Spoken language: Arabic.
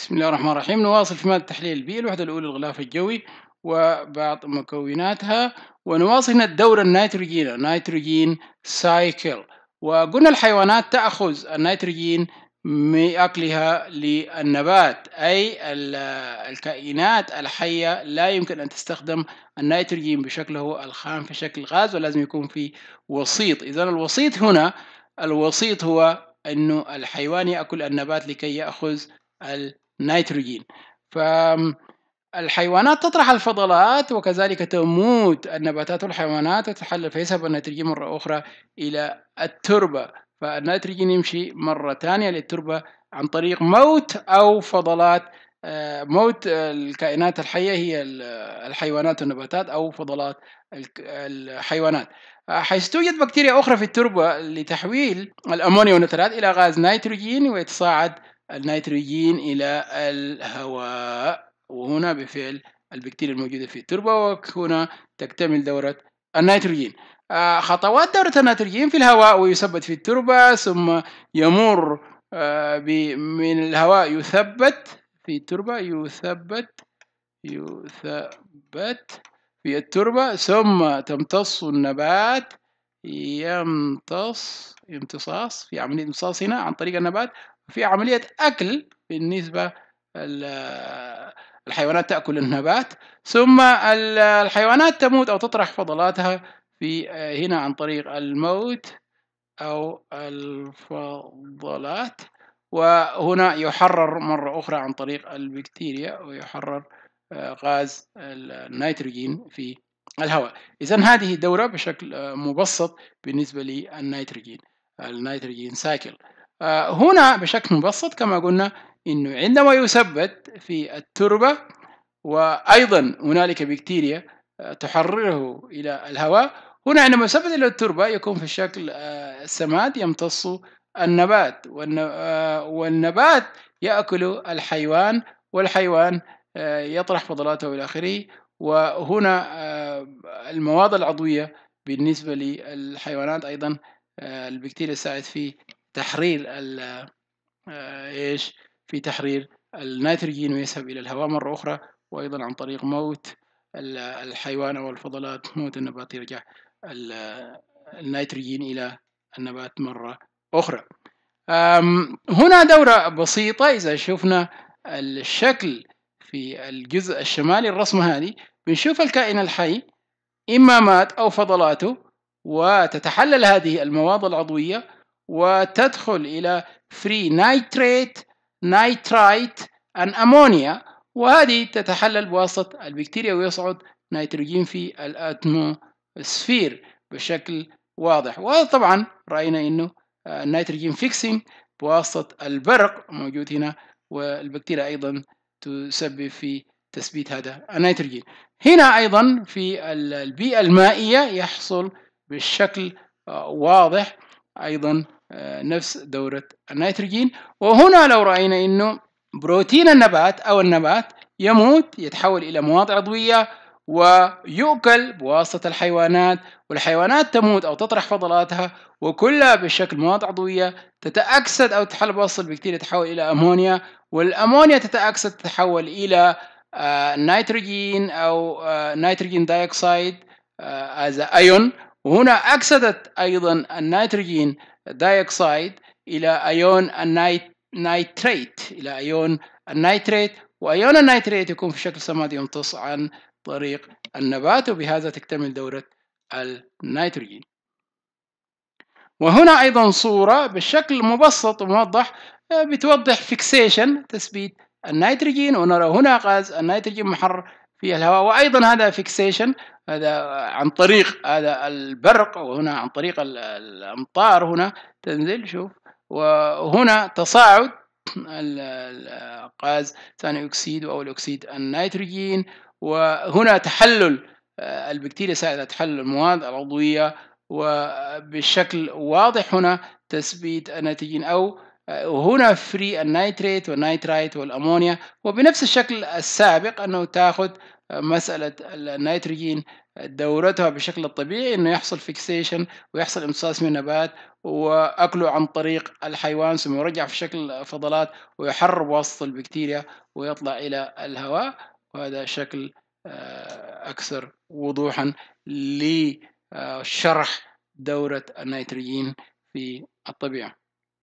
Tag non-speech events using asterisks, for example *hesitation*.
بسم الله الرحمن الرحيم نواصل في مادة تحليل البيئة الوحدة الأولى الغلاف الجوي وبعض مكوناتها ونواصل هنا الدورة النيتروجين نيتروجين سايكل وقلنا الحيوانات تأخذ النيتروجين من أكلها للنبات أي الكائنات الحية لا يمكن أن تستخدم النيتروجين بشكله الخام في شكل غاز ولازم يكون في وسيط إذا الوسيط هنا الوسيط هو أنه الحيوان يأكل النبات لكي يأخذ ال نيتروجين فالحيوانات تطرح الفضلات وكذلك تموت النباتات والحيوانات وتتحلل فيسحب النيتروجين مرة أخرى إلى التربة فالنيتروجين يمشي مرة ثانية للتربة عن طريق موت أو فضلات آه، موت الكائنات الحية هي الحيوانات والنباتات أو فضلات الحيوانات آه، حيث توجد بكتيريا أخرى في التربة لتحويل الأمونيا والنترات إلى غاز نيتروجين ويتصاعد النيتروجين إلى الهواء وهنا بفعل البكتيريا الموجودة في التربة وهنا تكتمل دورة النيتروجين آه، خطوات دورة النيتروجين في الهواء ويثبت في التربة ثم يمر آه، من الهواء يثبت في التربة يثبت يثبت في التربة ثم تمتص النبات يمتص امتصاص في عملية امتصاص هنا عن طريق النبات في عملية أكل بالنسبة *hesitation* الحيوانات تأكل النبات ثم *hesitation* الحيوانات تموت أو تطرح فضلاتها في آه، هنا عن طريق الموت أو الفضلات وهنا يحرر مرة أخرى عن طريق البكتيريا ويحرر آه، غاز النيتروجين في الهواء إذا هذه دورة بشكل آه، مبسط بالنسبة للنيتروجين النيتروجين سايكل آه، هنا بشكل مبسط كما قلنا انه عندما يثبت في التربه وايضا هنالك بكتيريا آه، تحرره الى الهواء هنا عندما يثبت الى التربه يكون في الشكل السماد يمتص النبات والنبات ياكل الحيوان والحيوان يطرح فضلاته الى اخره وهنا المواد العضوية بالنسبة للحيوانات أيضا آه، البكتيريا تساعد في تحرير آه، ايش في تحرير النيتروجين ويذهب إلى الهواء مرة أخرى وأيضا عن طريق موت الحيوان أو الفضلات موت النبات يرجع النيتروجين إلى النبات مرة أخرى هنا دورة بسيطة إذا شفنا الشكل في الجزء الشمالي الرسمة هذه بنشوف الكائن الحي إما مات أو فضلاته وتتحلل هذه المواد العضوية وتدخل إلى فري نايتريت نايترايت أن أمونيا وهذه تتحلل بواسطة البكتيريا ويصعد نيتروجين في الأتموسفير بشكل واضح وطبعا رأينا أنه النيتروجين آه، فيكسينج بواسطة البرق موجود هنا والبكتيريا أيضا تسبب في تثبيت هذا النيتروجين هنا أيضا في البيئة المائية يحصل بشكل آه، واضح أيضا آه، نفس دورة النيتروجين وهنا لو رأينا أنه بروتين النبات أو النبات يموت يتحول إلى مواد عضوية ويؤكل بواسطة الحيوانات والحيوانات تموت أو تطرح فضلاتها وكلها بشكل مواد عضوية تتأكسد أو تحل بواسطة البكتيريا تتحول إلى أمونيا والأمونيا تتأكسد تتحول إلى آه، نيتروجين أو آه، نيتروجين دايوكسيد از آه، أيون وهنا أكسدت أيضا النيتروجين دايوكسيد إلى أيون النيتريت إلى أيون النيتريت وأيون النيتريت يكون في شكل سماد يمتص عن طريق النبات وبهذا تكتمل دورة النيتروجين وهنا أيضا صورة بشكل مبسط وموضح آه، بتوضح فيكسيشن تثبيت النيتروجين ونرى هنا غاز النيتروجين محرر في الهواء وأيضا هذا فيكسيشن هذا عن طريق هذا البرق وهنا عن طريق الأمطار هنا تنزل شوف وهنا تصاعد الغاز ثاني أكسيد أو الأكسيد النيتروجين وهنا تحلل آه، البكتيريا ساعدة تحلل المواد العضوية وبشكل واضح هنا تثبيت الناتجين أو آه، هنا فري النيتريت والنيترايت والأمونيا وبنفس الشكل السابق أنه تأخذ آه، مسألة النيتروجين دورتها بشكل الطبيعي أنه يحصل فيكسيشن ويحصل امتصاص من النبات وأكله عن طريق الحيوان ثم يرجع في شكل فضلات ويحرر بواسطة البكتيريا ويطلع إلى الهواء وهذا شكل آه، أكثر وضوحا لشرح دورة النيتروجين في الطبيعة